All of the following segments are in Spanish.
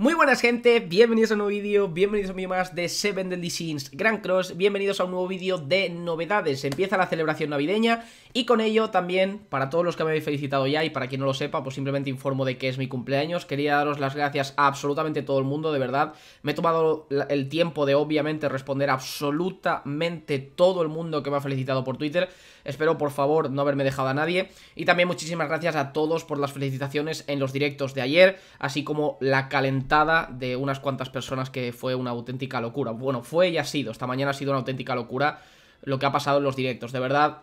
Muy buenas gente, bienvenidos a un nuevo vídeo, bienvenidos a mi más de Seven Deadly Sins Grand Cross, bienvenidos a un nuevo vídeo de novedades, empieza la celebración navideña y con ello también, para todos los que me habéis felicitado ya y para quien no lo sepa, pues simplemente informo de que es mi cumpleaños, quería daros las gracias a absolutamente todo el mundo, de verdad, me he tomado el tiempo de obviamente responder absolutamente todo el mundo que me ha felicitado por Twitter, espero por favor no haberme dejado a nadie y también muchísimas gracias a todos por las felicitaciones en los directos de ayer, así como la calentura de unas cuantas personas que fue una auténtica locura. Bueno, fue y ha sido, esta mañana ha sido una auténtica locura lo que ha pasado en los directos. De verdad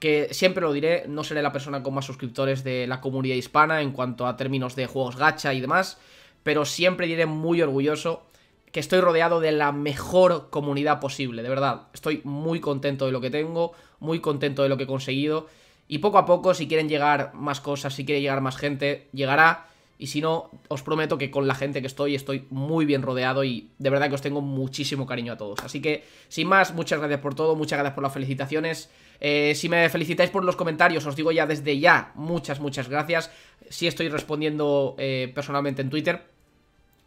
que siempre lo diré, no seré la persona con más suscriptores de la comunidad hispana en cuanto a términos de juegos gacha y demás, pero siempre diré muy orgulloso que estoy rodeado de la mejor comunidad posible, de verdad. Estoy muy contento de lo que tengo, muy contento de lo que he conseguido. Y poco a poco, si quieren llegar más cosas, si quiere llegar más gente, llegará. Y si no, os prometo que con la gente que estoy, estoy muy bien rodeado y de verdad que os tengo muchísimo cariño a todos. Así que, sin más, muchas gracias por todo, muchas gracias por las felicitaciones. Eh, si me felicitáis por los comentarios, os digo ya desde ya, muchas, muchas gracias. Si estoy respondiendo eh, personalmente en Twitter,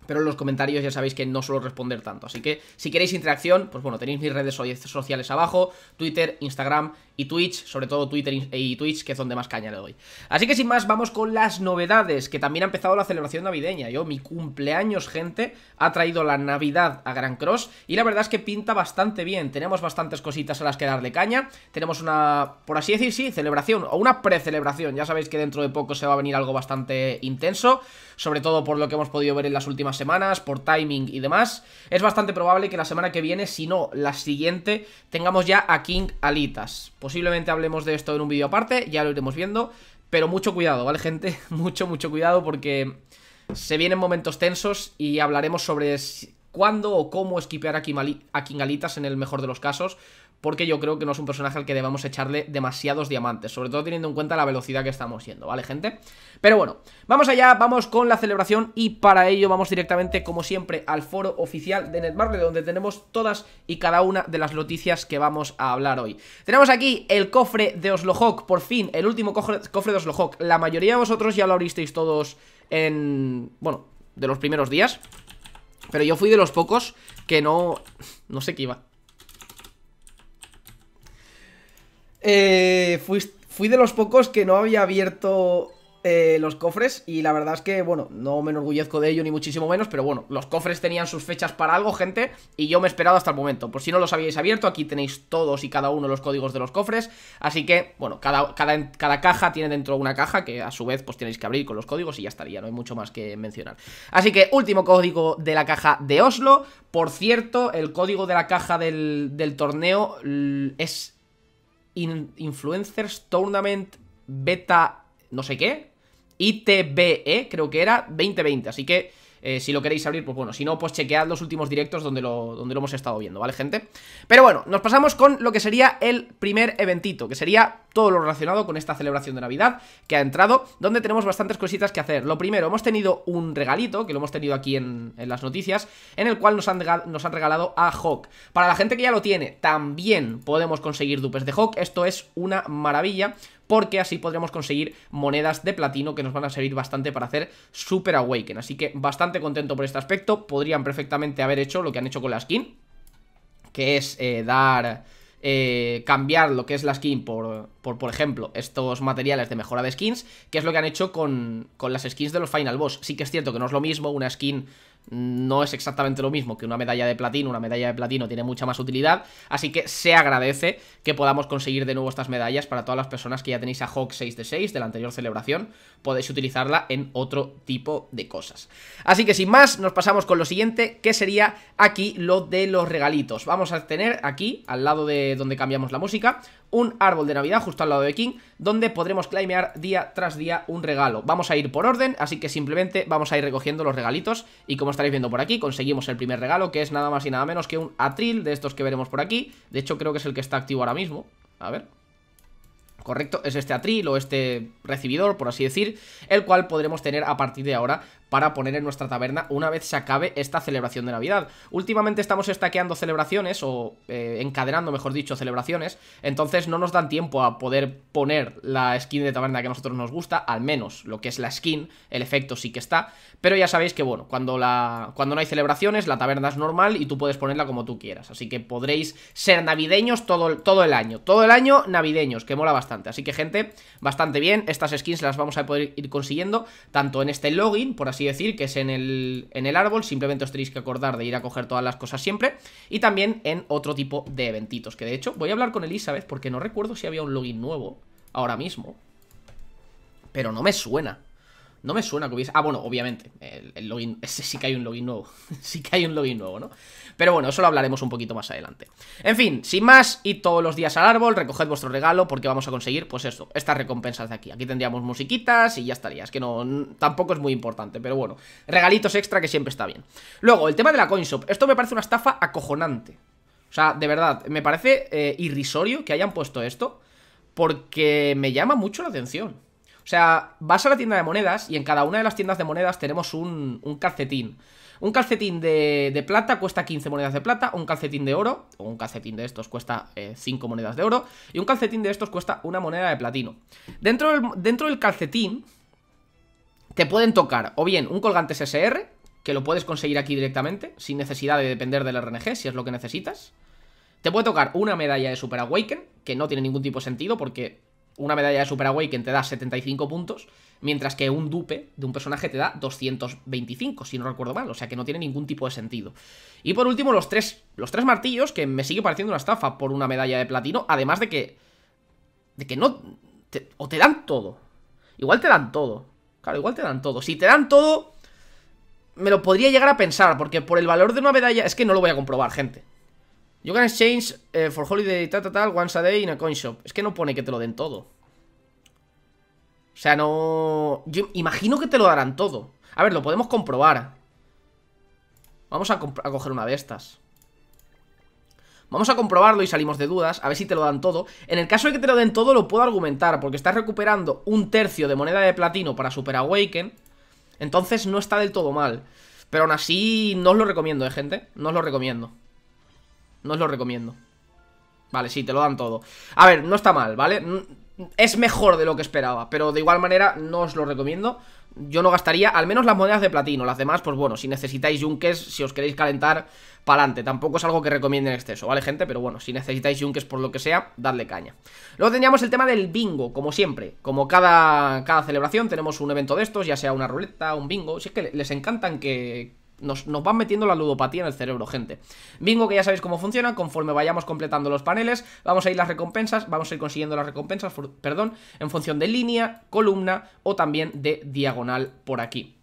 pero en los comentarios ya sabéis que no suelo responder tanto. Así que si queréis interacción, pues bueno, tenéis mis redes sociales abajo, Twitter, Instagram y Twitch, sobre todo Twitter y Twitch, que es donde más caña le doy. Así que sin más, vamos con las novedades, que también ha empezado la celebración navideña. Yo, mi cumpleaños, gente, ha traído la Navidad a Gran Cross y la verdad es que pinta bastante bien. Tenemos bastantes cositas a las que darle caña. Tenemos una, por así decir, sí, celebración o una pre-celebración. Ya sabéis que dentro de poco se va a venir algo bastante intenso, sobre todo por lo que hemos podido ver en las últimas semanas, por timing y demás, es bastante probable que la semana que viene, si no la siguiente, tengamos ya a King Alitas. Posiblemente hablemos de esto en un vídeo aparte, ya lo iremos viendo, pero mucho cuidado, ¿vale, gente? mucho, mucho cuidado porque se vienen momentos tensos y hablaremos sobre cuándo o cómo esquipear a King Alitas en el mejor de los casos, porque yo creo que no es un personaje al que debamos echarle demasiados diamantes, sobre todo teniendo en cuenta la velocidad que estamos yendo, ¿vale, gente? Pero bueno, vamos allá, vamos con la celebración y para ello vamos directamente, como siempre, al foro oficial de Netmarble, donde tenemos todas y cada una de las noticias que vamos a hablar hoy. Tenemos aquí el cofre de Oslohawk, por fin, el último cofre, de Oslohawk. La mayoría de vosotros ya lo abristeis todos en... bueno, de los primeros días, pero yo fui de los pocos que no... no sé qué iba... eh, fui, de los pocos que no había abierto eh, los cofres y la verdad es que, bueno, no me enorgullezco de ello ni muchísimo menos, pero bueno, los cofres tenían sus fechas para algo, gente, y yo me he esperado hasta el momento. Por si no los habíais abierto, aquí tenéis todos y cada uno los códigos de los cofres, así que, bueno, cada, cada, cada caja tiene dentro una caja que a su vez pues tenéis que abrir con los códigos y ya estaría, no hay mucho más que mencionar. Así que, último código de la caja de Oslo, por cierto, el código de la caja del torneo es Influencers Tournament Beta no sé qué, ITBE creo que era 2020, así que eh, si lo queréis abrir, pues bueno, si no, pues chequead los últimos directos donde lo, donde lo hemos estado viendo, ¿vale, gente? Pero bueno, nos pasamos con lo que sería el primer eventito, que sería todo lo relacionado con esta celebración de Navidad que ha entrado, donde tenemos bastantes cositas que hacer. Lo primero, hemos tenido un regalito, que lo hemos tenido aquí en, las noticias, en el cual nos han, nos han regalado a Hawk. Para la gente que ya lo tiene, también podemos conseguir dupes de Hawk, esto es una maravilla, porque así podremos conseguir monedas de platino que nos van a servir bastante para hacer Super Awaken. Así que bastante contento por este aspecto, podrían perfectamente haber hecho lo que han hecho con la skin, que es eh, dar... Eh, cambiar lo que es la skin por, por, por, ejemplo, estos materiales de mejora de skins, que es lo que han hecho con, con, las skins de los Final Boss. Sí que es cierto que no es lo mismo una skin no es exactamente lo mismo que una medalla de platino, una medalla de platino tiene mucha más utilidad, así que se agradece que podamos conseguir de nuevo estas medallas para todas las personas que ya tenéis a Hawk 6 de 6 de la anterior celebración, podéis utilizarla en otro tipo de cosas. Así que sin más, nos pasamos con lo siguiente, que sería aquí lo de los regalitos. Vamos a tener aquí, al lado de donde cambiamos la música, un árbol de Navidad justo al lado de King, donde podremos claimear día tras día un regalo. Vamos a ir por orden, así que simplemente vamos a ir recogiendo los regalitos y como estaréis viendo por aquí, conseguimos el primer regalo, que es nada más y nada menos que un atril de estos que veremos por aquí. De hecho, creo que es el que está activo ahora mismo. A ver, correcto, es este atril o este recibidor, por así decir, el cual podremos tener a partir de ahora para poner en nuestra taberna una vez se acabe esta celebración de Navidad. Últimamente estamos estaqueando celebraciones, o eh, encadenando, mejor dicho, celebraciones, entonces no nos dan tiempo a poder poner la skin de taberna que a nosotros nos gusta, al menos lo que es la skin, el efecto sí que está, pero ya sabéis que, bueno, cuando, la, cuando no hay celebraciones, la taberna es normal y tú puedes ponerla como tú quieras, así que podréis ser navideños todo, todo el año, todo el año navideños, que mola bastante, así que gente, bastante bien, estas skins las vamos a poder ir consiguiendo, tanto en este login, por así así decir, que es en el, en el árbol, simplemente os tenéis que acordar de ir a coger todas las cosas siempre, y también en otro tipo de eventitos, que de hecho voy a hablar con Elizabeth porque no recuerdo si había un login nuevo ahora mismo, pero no me suena. No me suena que hubiese... Ah, bueno, obviamente. El, login... Ese sí que hay un login nuevo. sí que hay un login nuevo, ¿no? Pero bueno, eso lo hablaremos un poquito más adelante. En fin, sin más, y todos los días al árbol, recoged vuestro regalo porque vamos a conseguir, pues esto, estas recompensas de aquí. Aquí tendríamos musiquitas y ya estaría. Es que no... Tampoco es muy importante, pero bueno. Regalitos extra que siempre está bien. Luego, el tema de la CoinShop. Esto me parece una estafa acojonante. O sea, de verdad, me parece eh, irrisorio que hayan puesto esto porque me llama mucho la atención. O sea, vas a la tienda de monedas y en cada una de las tiendas de monedas tenemos un, calcetín. Un calcetín de, plata cuesta 15 monedas de plata, un calcetín de oro, o un calcetín de estos cuesta 5 eh, monedas de oro, y un calcetín de estos cuesta una moneda de platino. Dentro del, dentro del calcetín te pueden tocar o bien un colgante SSR, que lo puedes conseguir aquí directamente, sin necesidad de depender del RNG, si es lo que necesitas. Te puede tocar una medalla de Super Awaken, que no tiene ningún tipo de sentido porque una medalla de Super que te da 75 puntos, mientras que un dupe de un personaje te da 225, si no recuerdo mal, o sea que no tiene ningún tipo de sentido. Y por último, los tres, los tres martillos, que me sigue pareciendo una estafa por una medalla de platino, además de que... De que no... o te dan todo. Igual te dan todo. Claro, igual te dan todo. Si te dan todo, me lo podría llegar a pensar, porque por el valor de una medalla... Es que no lo voy a comprobar, gente. You can exchange eh, for holiday tal, tal, tal, once a day in a coin shop. Es que no pone que te lo den todo. O sea, no... Yo imagino que te lo darán todo. A ver, lo podemos comprobar. Vamos a, a coger una de estas. Vamos a comprobarlo y salimos de dudas, a ver si te lo dan todo. En el caso de que te lo den todo, lo puedo argumentar, porque estás recuperando un tercio de moneda de platino para Super Awaken. Entonces no está del todo mal. Pero aún así, no os lo recomiendo, ¿eh, gente? No os lo recomiendo. No os lo recomiendo. Vale, sí, te lo dan todo. A ver, no está mal, ¿vale? Mm, es mejor de lo que esperaba, pero de igual manera no os lo recomiendo. Yo no gastaría, al menos las monedas de platino. Las demás, pues bueno, si necesitáis yunques, si os queréis calentar, pa'lante. Tampoco es algo que recomiende en exceso, ¿vale, gente? Pero bueno, si necesitáis yunques por lo que sea, dadle caña. Luego teníamos el tema del bingo, como siempre. Como cada, cada celebración tenemos un evento de estos, ya sea una ruleta, un bingo. Si es que les encantan que, nos, van metiendo la ludopatía en el cerebro, gente Bingo que ya sabéis cómo funciona Conforme vayamos completando los paneles Vamos a ir las recompensas, vamos a ir consiguiendo las recompensas Perdón, en función de línea, columna O también de diagonal por aquí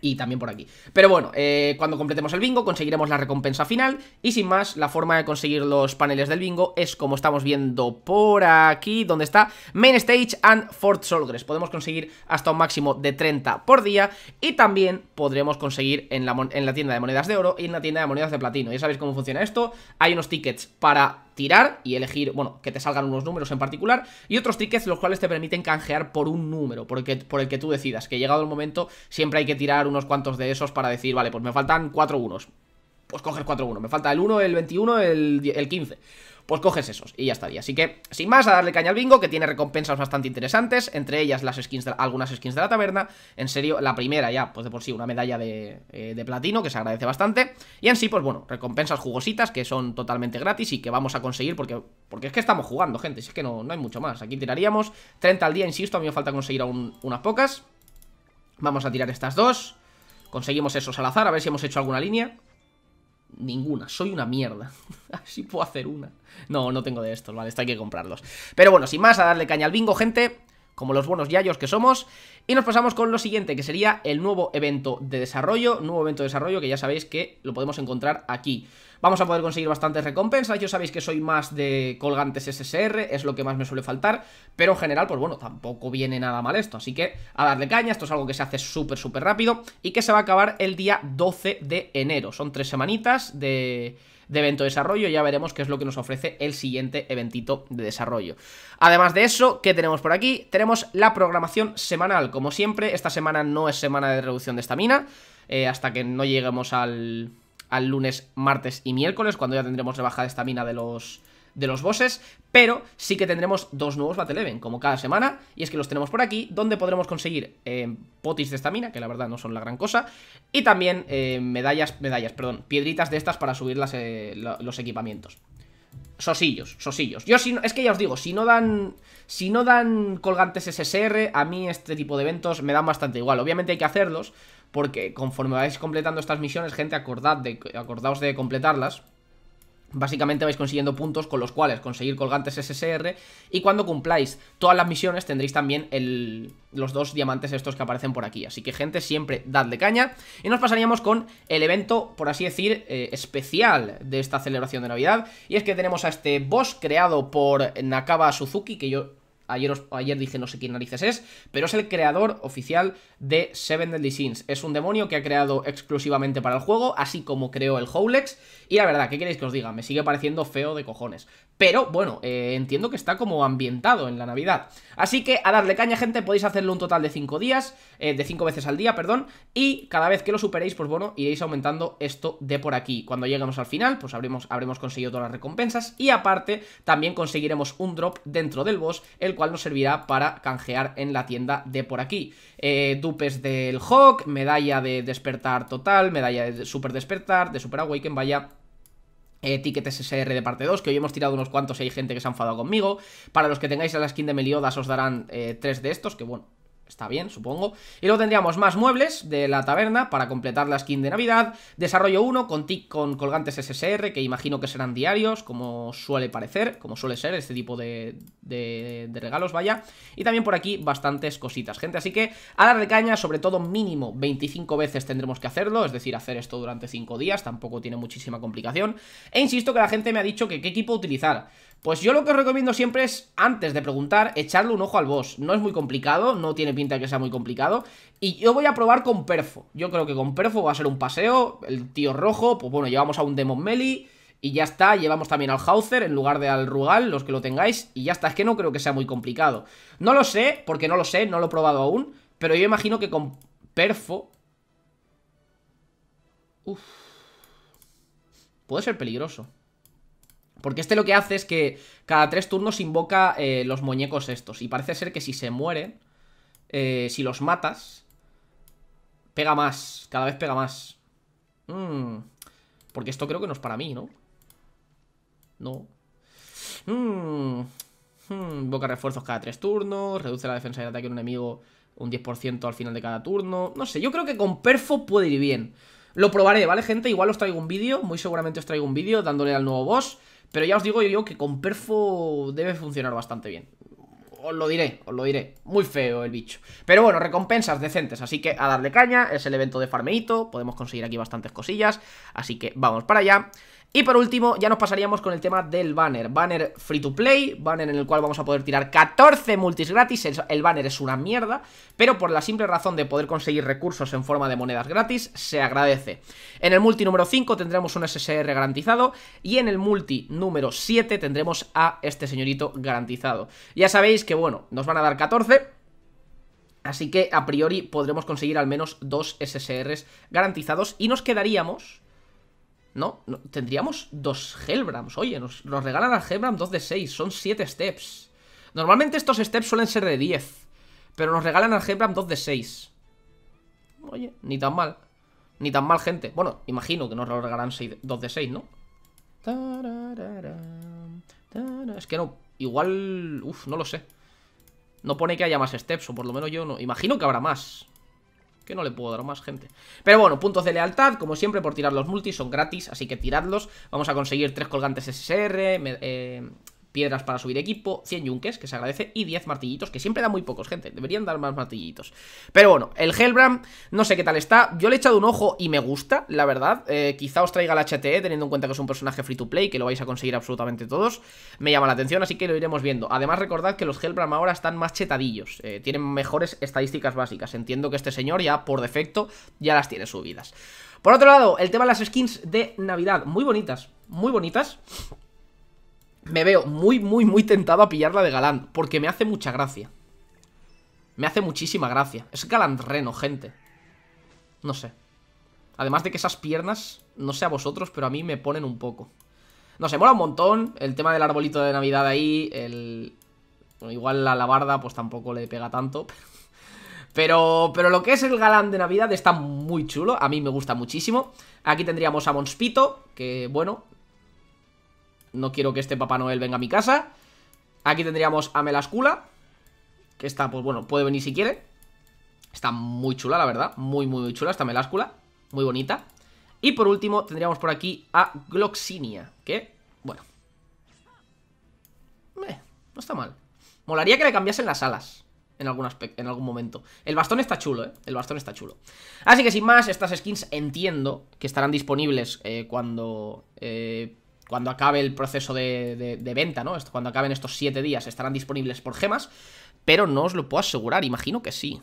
y también por aquí. Pero bueno, eh, cuando completemos el bingo conseguiremos la recompensa final y sin más, la forma de conseguir los paneles del bingo es como estamos viendo por aquí, donde está Main Stage and Fort Solgres. Podemos conseguir hasta un máximo de 30 por día y también podremos conseguir en la, en la tienda de monedas de oro y en la tienda de monedas de platino. Ya sabéis cómo funciona esto, hay unos tickets para tirar y elegir, bueno, que te salgan unos números en particular y otros tickets los cuales te permiten canjear por un número, por el que, tú decidas, que llegado el momento siempre hay que tirar unos cuantos de esos para decir, vale, pues me faltan cuatro unos, pues coges cuatro unos, me falta el 1, el 21, el, el 15 pues coges esos y ya estaría. Así que, sin más, a darle caña al bingo, que tiene recompensas bastante interesantes, entre ellas las skins algunas skins de la taberna, en serio, la primera ya, pues de por sí, una medalla eh, de, platino, que se agradece bastante, y en sí, pues bueno, recompensas jugositas que son totalmente gratis y que vamos a conseguir porque, porque es que estamos jugando, gente, si es que no, no hay mucho más. Aquí tiraríamos 30 al día, insisto, a mí me falta conseguir aún unas pocas. Vamos a tirar estas dos. Conseguimos esos al azar, a ver si hemos hecho alguna línea ninguna. Soy una mierda. Así puedo hacer una. No, no tengo de estos, ¿vale? Esto hay que comprarlos. Pero bueno, sin más, a darle caña al bingo, gente como los buenos yayos que somos. Y nos pasamos con lo siguiente, que sería el nuevo evento de desarrollo, nuevo evento de desarrollo que ya sabéis que lo podemos encontrar aquí. Vamos a poder conseguir bastantes recompensas, yo sabéis que soy más de colgantes SSR, es lo que más me suele faltar, pero en general, pues bueno, tampoco viene nada mal esto, así que a darle caña, esto es algo que se hace súper, súper rápido y que se va a acabar el día 12 de enero. Son tres semanitas de de evento de desarrollo. Ya veremos qué es lo que nos ofrece el siguiente eventito de desarrollo. Además de eso, ¿qué tenemos por aquí? Tenemos la programación semanal. Como siempre, esta semana no es semana de reducción de estamina. Eh, hasta que no lleguemos al, al lunes, martes y miércoles, cuando ya tendremos rebaja de estamina de los de los bosses, pero sí que tendremos dos nuevos Battle Event, como cada semana, y es que los tenemos por aquí, donde podremos conseguir eh, potis de estamina, que la verdad no son la gran cosa, y también eh, medallas, medallas, perdón, piedritas de estas para subir eh, los equipamientos. Sosillos, sosillos. Yo si no, es que ya os digo, si no dan si no dan colgantes SSR, a mí este tipo de eventos me dan bastante igual. Obviamente hay que hacerlos, porque conforme vais completando estas misiones, gente, acordad de, acordaos de completarlas, Básicamente vais consiguiendo puntos con los cuales conseguir colgantes SSR y cuando cumpláis todas las misiones tendréis también los dos diamantes estos que aparecen por aquí. Así que gente, siempre dadle caña. Y nos pasaríamos con el evento, por así decir, eh, especial de esta celebración de Navidad. Y es que tenemos a este boss creado por Nakaba Suzuki, que yo Ayer, dije no sé quién narices es, pero es el creador oficial de Seven Deadly Sins. Es un demonio que ha creado exclusivamente para el juego, así como creó el Howlex. Y la verdad, ¿qué queréis que os diga? Me sigue pareciendo feo de cojones. Pero bueno, eh, entiendo que está como ambientado en la Navidad. Así que a darle caña, gente, podéis hacerlo un total de 5 días, eh, de 5 veces al día, perdón. Y cada vez que lo superéis, pues bueno, iréis aumentando esto de por aquí. Cuando lleguemos al final, pues habremos, habremos conseguido todas las recompensas. Y aparte, también conseguiremos un drop dentro del boss, el cual nos servirá para canjear en la tienda de por aquí. Eh, dupes del Hawk, medalla de despertar total, medalla de super despertar, de super awaken, vaya... Eh, SR de parte 2, que hoy hemos tirado unos cuantos y hay gente que se ha enfadado conmigo. Para los que tengáis a la skin de Meliodas os darán eh, tres de estos, que bueno, está bien, supongo. Y luego tendríamos más muebles de la taberna para completar la skin de Navidad. Desarrollo 1 con, tic, con colgantes SSR, que imagino que serán diarios, como suele parecer, como suele ser este tipo de, de, regalos, vaya. Y también por aquí bastantes cositas, gente. Así que a la recaña, sobre todo mínimo 25 veces tendremos que hacerlo, es decir, hacer esto durante 5 días, tampoco tiene muchísima complicación. E insisto que la gente me ha dicho que qué equipo utilizar. Pues yo lo que os recomiendo siempre es, antes de preguntar, echarle un ojo al boss. No es muy complicado, no tiene pinta de que sea muy complicado. Y yo voy a probar con Perfo. Yo creo que con Perfo va a ser un paseo. El tío rojo, pues bueno, llevamos a un Demon Meli Y ya está, llevamos también al Hauser en lugar de al Rugal, los que lo tengáis. Y ya está, es que no creo que sea muy complicado. No lo sé, porque no lo sé, no lo he probado aún. Pero yo imagino que con Perfo... Uff Puede ser peligroso. Porque este lo que hace es que cada tres turnos invoca eh, los muñecos estos. Y parece ser que si se mueren, eh, si los matas, pega más. Cada vez pega más. Mm. porque esto creo que no es para mí, ¿no? No. Mm. Mm. invoca refuerzos cada tres turnos, reduce la defensa y ataque de un enemigo un 10% al final de cada turno. No sé, yo creo que con Perfo puede ir bien. Lo probaré, ¿vale, gente? Igual os traigo un vídeo, muy seguramente os traigo un vídeo dándole al nuevo boss. Pero ya os digo yo que con perfo debe funcionar bastante bien os lo diré, os lo diré. Muy feo el bicho. Pero bueno, recompensas decentes, así que a darle caña. Es el evento de farmeito, podemos conseguir aquí bastantes cosillas. Así que vamos para allá. Y por último, ya nos pasaríamos con el tema del banner. Banner free to play, banner en el cual vamos a poder tirar 14 multis gratis. El, banner es una mierda, pero por la simple razón de poder conseguir recursos en forma de monedas gratis, se agradece. En el multi número 5 tendremos un SSR garantizado y en el multi número 7 tendremos a este señorito garantizado. Ya sabéis que, bueno, nos van a dar 14... Así que a priori podremos conseguir al menos dos SSRs garantizados y nos quedaríamos ¿No? tendríamos dos Helbrams, Oye, nos, nos regalan al Hellbram 2 de 6. Son 7 steps. Normalmente estos steps suelen ser de 10. Pero nos regalan al Hellbram 2 de 6. Oye, ni tan mal. Ni tan mal, gente. Bueno, imagino que nos lo regalan 2 de 6, ¿no? Es que no. Igual. Uf, no lo sé. No pone que haya más steps, o por lo menos yo no. Imagino que habrá más. Que no le puedo dar más gente Pero bueno, puntos de lealtad, como siempre por tirar los multis Son gratis, así que tiradlos Vamos a conseguir tres colgantes SSR eh, piedras para subir equipo, 100 yunques, que se agradece, y 10 martillitos, que siempre da muy pocos, gente. Deberían dar más martillitos. Pero bueno, el Hellbram, no sé qué tal está. Yo le he echado un ojo y me gusta, la verdad. Eh, quizá os traiga el HTE, teniendo en cuenta que es un personaje free to play, que lo vais a conseguir absolutamente todos. Me llama la atención, así que lo iremos viendo. Además, recordad que los Hellbram ahora están más chetadillos, eh, tienen mejores estadísticas básicas. Entiendo que este señor ya, por defecto, ya las tiene subidas. Por otro lado, el tema de las skins de Navidad, muy bonitas, muy bonitas me veo muy, muy, muy tentado a pillarla de Galán. Porque me hace mucha gracia. Me hace muchísima gracia. Es Galán Reno, gente. No sé. Además de que esas piernas, no sé a vosotros, pero a mí me ponen un poco. No sé, mola un montón. El tema del arbolito de Navidad ahí, el... igual la alabarda pues tampoco le pega tanto. Pero, pero lo que es el galán de Navidad está muy chulo. A mí me gusta muchísimo. Aquí tendríamos a Monspito, que bueno, no quiero que este Papá Noel venga a mi casa. Aquí tendríamos a Melascula. Que está, pues bueno, puede venir si quiere. Está muy chula, la verdad. Muy, muy, muy chula esta Melascula. Muy bonita. Y por último tendríamos por aquí a Gloxinia. Que, bueno. Eh, no está mal. Molaría que le cambiasen las alas. En algún, en algún momento. El bastón está chulo, ¿eh? El bastón está chulo. Así que sin más, estas skins entiendo que estarán disponibles eh, cuando eh, cuando acabe el proceso de, venta, ¿no? Cuando acaben estos 7 días estarán disponibles por gemas, pero no os lo puedo asegurar, imagino que sí.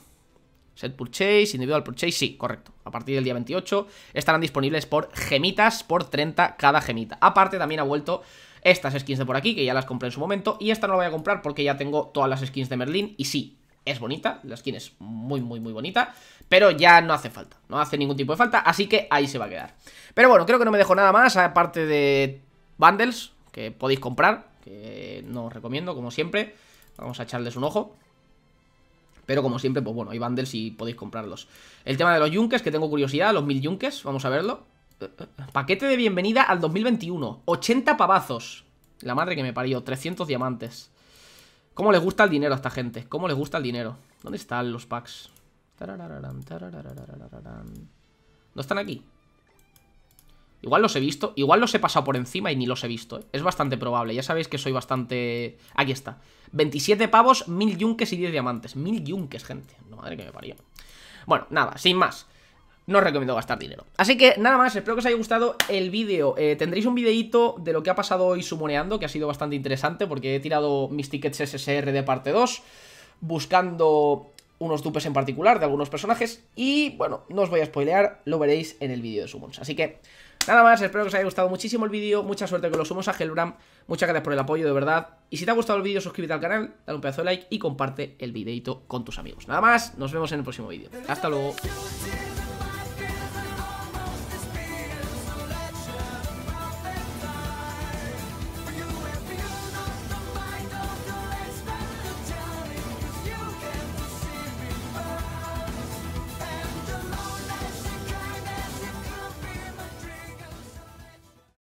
Set Purchase, Individual Purchase, sí, correcto. A partir del día 28 estarán disponibles por gemitas, por 30 cada gemita. Aparte también ha vuelto estas skins de por aquí, que ya las compré en su momento, y esta no la voy a comprar porque ya tengo todas las skins de Merlin. y sí, es bonita, la skin es muy, muy, muy bonita, pero ya no hace falta, no hace ningún tipo de falta, así que ahí se va a quedar. Pero bueno, creo que no me dejo nada más, aparte de bundles que podéis comprar, que no os recomiendo, como siempre. Vamos a echarles un ojo. Pero como siempre, pues bueno, hay bundles y podéis comprarlos. El tema de los yunques, que tengo curiosidad, los mil yunques, vamos a verlo. Paquete de bienvenida al 2021, 80 pavazos. La madre que me parió, 300 diamantes. ¿Cómo les gusta el dinero a esta gente? ¿Cómo les gusta el dinero? ¿Dónde están los packs? ¿No están aquí? Igual los he visto, igual los he pasado por encima y ni los he visto, ¿eh? es bastante probable, ya sabéis que soy bastante... Aquí está, 27 pavos, 1000 yunques y 10 diamantes, 1000 yunques, gente, madre que me parió. Bueno, nada, sin más, no os recomiendo gastar dinero. Así que nada más, espero que os haya gustado el vídeo, eh, tendréis un videito de lo que ha pasado hoy sumoneando, que ha sido bastante interesante porque he tirado mis tickets SSR de parte 2, buscando unos dupes en particular de algunos personajes y bueno, no os voy a spoilear, lo veréis en el vídeo de sumones así que... Nada más, espero que os haya gustado muchísimo el vídeo, mucha suerte con los humos a Helbram, muchas gracias por el apoyo, de verdad. Y si te ha gustado el vídeo, suscríbete al canal, dale un pedazo de like y comparte el videito con tus amigos. Nada más, nos vemos en el próximo vídeo. Hasta luego.